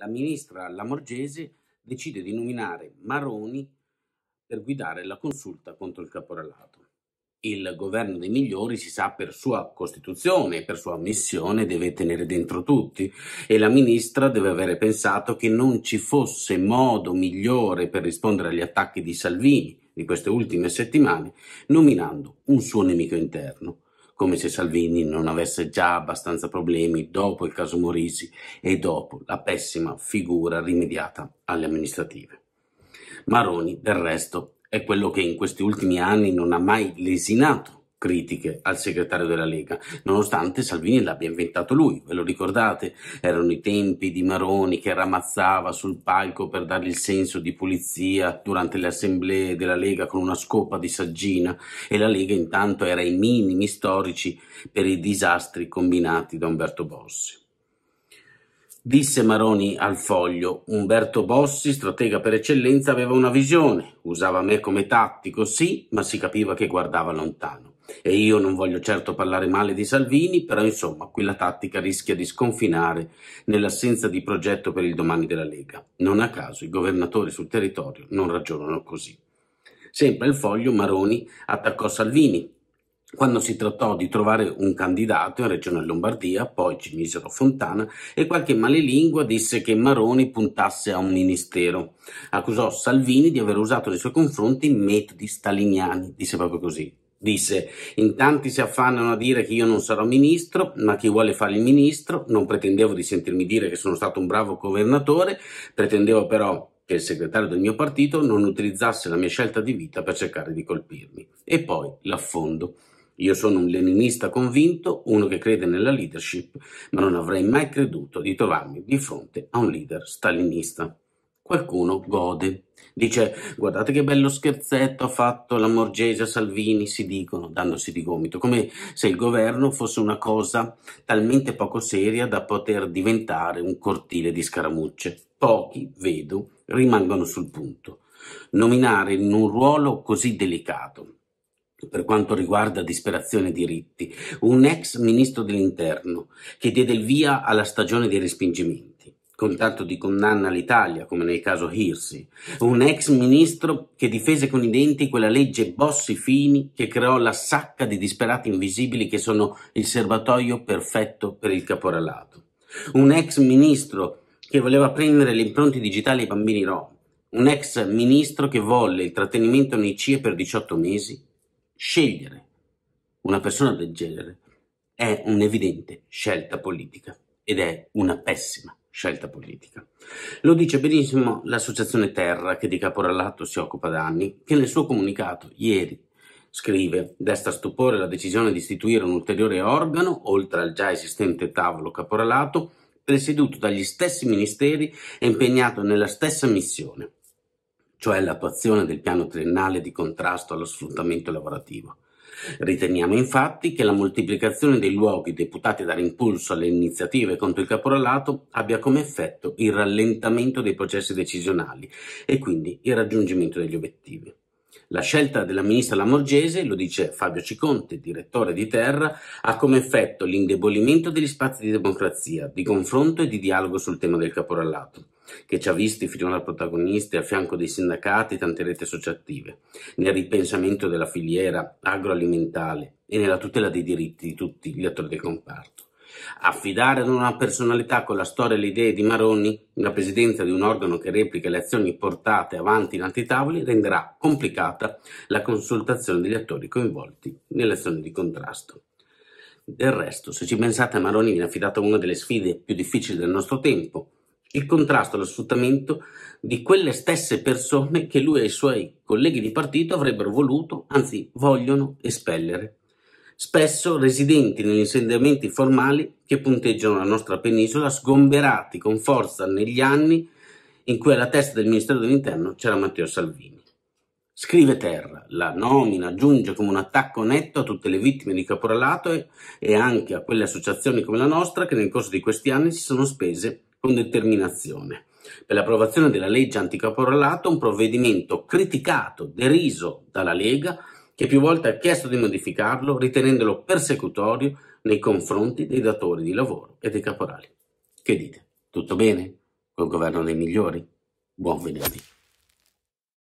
la ministra Lamorgese decide di nominare Maroni per guidare la consulta contro il caporalato. Il governo dei migliori, si sa, per sua costituzione e per sua missione deve tenere dentro tutti e la ministra deve avere pensato che non ci fosse modo migliore per rispondere agli attacchi di Salvini di queste ultime settimane nominando un suo nemico interno come se Salvini non avesse già abbastanza problemi dopo il caso Morisi e dopo la pessima figura rimediata alle amministrative. Maroni, del resto, è quello che in questi ultimi anni non ha mai lesinato critiche al segretario della Lega, nonostante Salvini l'abbia inventato lui, ve lo ricordate? Erano i tempi di Maroni che ramazzava sul palco per dargli il senso di pulizia durante le assemblee della Lega con una scopa di saggina e la Lega intanto era ai minimi storici per i disastri combinati da Umberto Bossi. Disse Maroni al foglio, Umberto Bossi, stratega per eccellenza, aveva una visione, usava me come tattico, sì, ma si capiva che guardava lontano. E io non voglio certo parlare male di Salvini, però insomma, quella tattica rischia di sconfinare nell'assenza di progetto per il domani della Lega. Non a caso i governatori sul territorio non ragionano così. Sempre il foglio Maroni attaccò Salvini. Quando si trattò di trovare un candidato in Regione Lombardia, poi ci misero Fontana e qualche malelingua disse che Maroni puntasse a un ministero. Accusò Salvini di aver usato nei suoi confronti metodi staliniani, disse proprio così, Disse, in tanti si affannano a dire che io non sarò ministro, ma chi vuole fare il ministro, non pretendevo di sentirmi dire che sono stato un bravo governatore, pretendevo però che il segretario del mio partito non utilizzasse la mia scelta di vita per cercare di colpirmi. E poi l'affondo. Io sono un leninista convinto, uno che crede nella leadership, ma non avrei mai creduto di trovarmi di fronte a un leader stalinista. Qualcuno gode. Dice, guardate che bello scherzetto ha fatto la Morgese a Salvini, si dicono, dandosi di gomito, come se il governo fosse una cosa talmente poco seria da poter diventare un cortile di scaramucce. Pochi, vedo, rimangono sul punto. Nominare in un ruolo così delicato, per quanto riguarda disperazione e diritti, un ex ministro dell'interno che diede il via alla stagione dei respingimenti contatto di condanna all'Italia, come nel caso Hirsi, un ex ministro che difese con i denti quella legge Bossi-Fini che creò la sacca di disperati invisibili che sono il serbatoio perfetto per il caporalato, un ex ministro che voleva prendere le impronte digitali ai bambini rom, un ex ministro che volle il trattenimento nei CIE per 18 mesi, scegliere una persona del genere è un'evidente scelta politica ed è una pessima scelta politica. Lo dice benissimo l'associazione Terra, che di caporalato si occupa da anni, che nel suo comunicato ieri scrive «Desta stupore la decisione di istituire un ulteriore organo, oltre al già esistente tavolo caporalato, presieduto dagli stessi ministeri e impegnato nella stessa missione, cioè l'attuazione del piano triennale di contrasto allo sfruttamento lavorativo». Riteniamo infatti che la moltiplicazione dei luoghi deputati a dare impulso alle iniziative contro il caporalato abbia come effetto il rallentamento dei processi decisionali e quindi il raggiungimento degli obiettivi. La scelta della ministra Lamorgese, lo dice Fabio Ciconte, direttore di Terra, ha come effetto l'indebolimento degli spazi di democrazia, di confronto e di dialogo sul tema del caporalato che ci ha visti finora protagonisti a fianco dei sindacati e tante reti associative, nel ripensamento della filiera agroalimentare e nella tutela dei diritti di tutti gli attori del comparto. Affidare ad una personalità con la storia e le idee di Maroni la presidenza di un organo che replica le azioni portate avanti in altri tavoli renderà complicata la consultazione degli attori coinvolti nelle azioni di contrasto. Del resto, se ci pensate, a Maroni viene affidata una delle sfide più difficili del nostro tempo, il contrasto allo sfruttamento di quelle stesse persone che lui e i suoi colleghi di partito avrebbero voluto, anzi vogliono, espellere. Spesso residenti negli insediamenti formali che punteggiano la nostra penisola, sgomberati con forza negli anni in cui alla testa del Ministero dell'Interno c'era Matteo Salvini. Scrive Terra, la nomina giunge come un attacco netto a tutte le vittime di caporalato e, e anche a quelle associazioni come la nostra che nel corso di questi anni si sono spese con determinazione per l'approvazione della legge anticaporalato, un provvedimento criticato, deriso dalla Lega, che più volte ha chiesto di modificarlo, ritenendolo persecutorio nei confronti dei datori di lavoro e dei caporali. Che dite? Tutto bene? Col governo dei migliori? Buon venerdì.